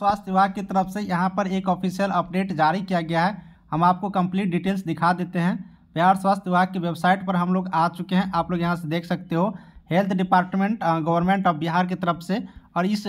स्वास्थ्य विभाग की तरफ से यहाँ पर एक ऑफिशियल अपडेट जारी किया गया है हम आपको कंप्लीट डिटेल्स दिखा देते हैं बिहार स्वास्थ्य विभाग की वेबसाइट पर हम लोग आ चुके हैं आप लोग यहाँ से देख सकते हो health department government of Bihar की तरफ से और इस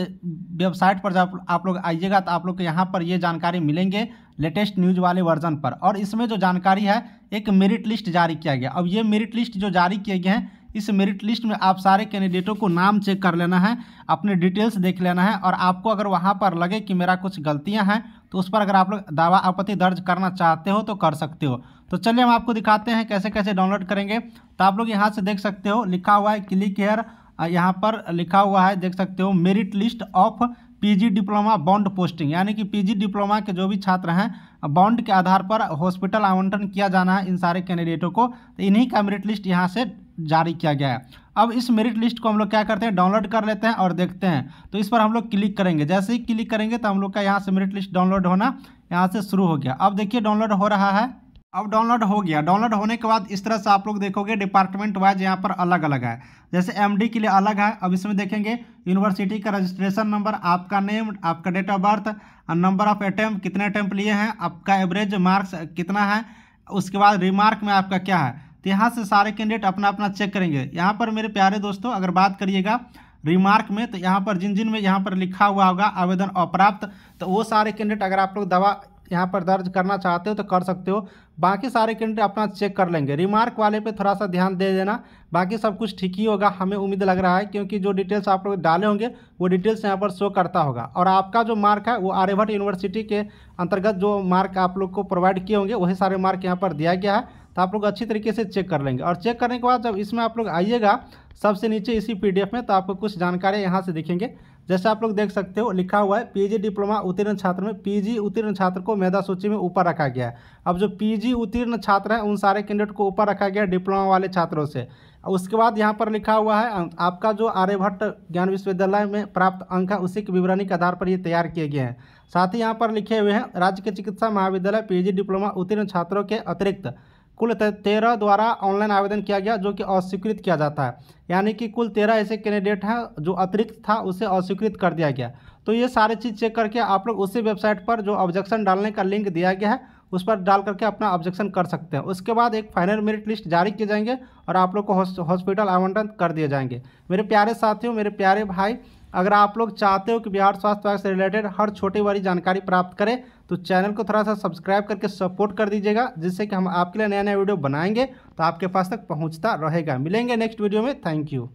वेबसाइट पर जब आप लोग आइएगा तो आप लोग को यहाँ पर ये जानकारी मिलेंगे लेटेस्ट न्यूज वाले वर्जन पर और इसमें जो जानकारी है एक मेरिट लिस्ट जारी किया गया अब ये मेरिट लिस्ट जो जारी किए गए हैं इस मेरिट लिस्ट में आप सारे कैंडिडेटों को नाम चेक कर लेना है अपने डिटेल्स देख लेना है और आपको अगर वहाँ पर लगे कि मेरा कुछ गलतियाँ हैं तो उस पर अगर आप लोग दावा आपत्ति दर्ज करना चाहते हो तो कर सकते हो तो चलिए हम आपको दिखाते हैं कैसे कैसे डाउनलोड करेंगे तो आप लोग यहाँ से देख सकते हो लिखा हुआ है क्लिक हेयर यहाँ पर लिखा हुआ है देख सकते हो merit list of PG diploma bond posting यानी कि पीजी डिप्लोमा के जो भी छात्र हैं बॉन्ड के आधार पर हॉस्पिटल आवंटन किया जाना है इन सारे कैंडिडेटों को तो इन्हीं का मेरिट लिस्ट यहाँ से जारी किया गया है अब इस मेरिट लिस्ट को हम लोग क्या करते हैं डाउनलोड कर लेते हैं और देखते हैं तो इस पर हम लोग क्लिक करेंगे जैसे ही क्लिक करेंगे तो हम लोग का यहाँ से मेरिट लिस्ट डाउनलोड होना यहाँ से शुरू हो गया अब देखिए डाउनलोड हो रहा है अब डाउनलोड हो गया डाउनलोड होने के बाद इस तरह से आप लोग देखोगे डिपार्टमेंट वाइज यहाँ पर अलग अलग है जैसे एमडी के लिए अलग है अब इसमें देखेंगे यूनिवर्सिटी का रजिस्ट्रेशन नंबर आपका नेम आपका date of birth number of attempt कितने अटैम्प लिए हैं आपका एवरेज मार्क्स कितना है उसके बाद रिमार्क में आपका क्या है तो यहाँ से सारे कैंडिडेट अपना अपना चेक करेंगे यहाँ पर मेरे प्यारे दोस्तों अगर बात करिएगा रिमार्क में तो यहाँ पर जिन जिन में यहाँ पर लिखा हुआ होगा आवेदन अप्राप्त तो वो सारे कैंडिडेट अगर आप लोग दवा यहाँ पर दर्ज करना चाहते हो तो कर सकते हो बाकी सारे कैंडिडेट अपना चेक कर लेंगे रिमार्क वाले पे थोड़ा सा ध्यान दे देना बाकी सब कुछ ठीक ही होगा हमें उम्मीद लग रहा है क्योंकि जो डिटेल्स आप लोग डाले होंगे वो डिटेल्स यहाँ पर शो करता होगा और आपका जो मार्क है वो आर्यभट्ट यूनिवर्सिटी के अंतर्गत जो मार्क आप लोग को प्रोवाइड किए होंगे वही सारे मार्क यहाँ पर दिया गया है तो आप लोग अच्छी तरीके से चेक कर लेंगे और चेक करने के बाद जब इसमें आप लोग आइएगा सबसे नीचे इसी पीडीएफ में तो आपको कुछ जानकारी यहाँ से दिखेंगे जैसे आप लोग देख सकते हो लिखा हुआ है पीजी डिप्लोमा उत्तीर्ण छात्र में पीजी उत्तीर्ण छात्र को मेधा सूची में ऊपर रखा गया है अब जो पीजी उत्तीर्ण छात्र हैं उन सारे कैंडिडेट को ऊपर रखा गया है डिप्लोमा वाले छात्रों से उसके बाद यहाँ पर लिखा हुआ है आपका जो आर्यभट्ट ज्ञान विश्वविद्यालय में प्राप्त अंक है उसी के विवरणी के आधार पर ये तैयार किए गए हैं साथ ही यहाँ पर लिखे हुए हैं राज्य के चिकित्सा महाविद्यालय पीजी डिप्लोमा उत्तीर्ण छात्रों के अतिरिक्त कुल तेरह द्वारा ऑनलाइन आवेदन किया गया जो कि अस्वीकृत किया जाता है यानी कि कुल तेरह ऐसे कैंडिडेट हैं जो अतिरिक्त था उसे अस्वीकृत कर दिया गया तो ये सारे चीज़ चेक करके आप लोग उसी वेबसाइट पर जो ऑब्जेक्शन डालने का लिंक दिया गया है उस पर डाल करके अपना ऑब्जेक्शन कर सकते हैं उसके बाद एक फाइनल मेरिट लिस्ट जारी किए जाएंगे और आप लोग को हॉस्पिटल आवंटन कर दिए जाएंगे मेरे प्यारे साथियों मेरे प्यारे भाई अगर आप लोग चाहते हो कि बिहार स्वास्थ्य विभाग से रिलेटेड हर छोटी बड़ी जानकारी प्राप्त करें तो चैनल को थोड़ा सा सब्सक्राइब करके सपोर्ट कर दीजिएगा जिससे कि हम आपके लिए नया नया वीडियो बनाएंगे तो आपके पास तक पहुँचता रहेगा मिलेंगे नेक्स्ट वीडियो में थैंक यू